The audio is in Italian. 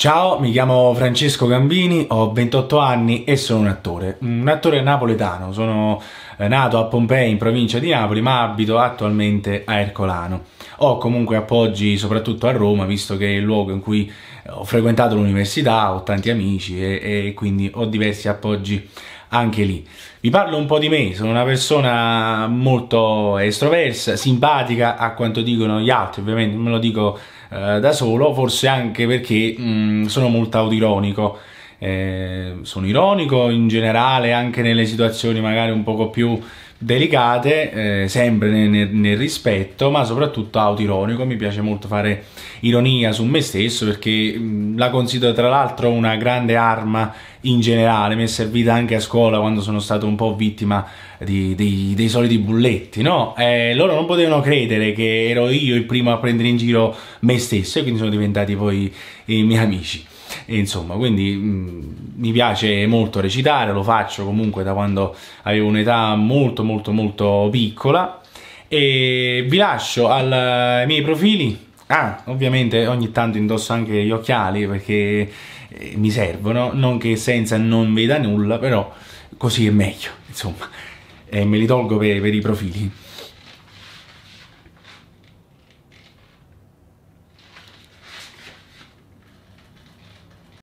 Ciao, mi chiamo Francesco Gambini, ho 28 anni e sono un attore, un attore napoletano, sono eh, nato a Pompei in provincia di Napoli ma abito attualmente a Ercolano. Ho comunque appoggi soprattutto a Roma visto che è il luogo in cui ho frequentato l'università, ho tanti amici e, e quindi ho diversi appoggi anche lì. Vi parlo un po' di me, sono una persona molto estroversa, simpatica a quanto dicono gli altri, ovviamente non me lo dico eh, da solo, forse anche perché mh, mm, sono molto autironico. Eh, sono ironico in generale anche nelle situazioni magari un poco più delicate, eh, sempre nel, nel, rispetto, ma soprattutto autironico. Mi piace molto fare ironia su me stesso perché la considero tra l'altro una grande arma in generale. Mi è servita anche a scuola quando sono stato un po' vittima di, di, dei soliti bulletti, no? Eh, loro non potevano credere che ero io il primo a prendere in giro me stesso e quindi sono diventati poi i eh, miei amici. E insomma, quindi mh, mm, mi piace molto recitare, lo faccio comunque da quando avevo un'età molto molto molto piccola e vi lascio al, ai miei profili. Ah, ovviamente ogni tanto indosso anche gli occhiali perché eh, mi servono, non che senza non veda nulla, però così è meglio, insomma, e me li tolgo per, per i profili.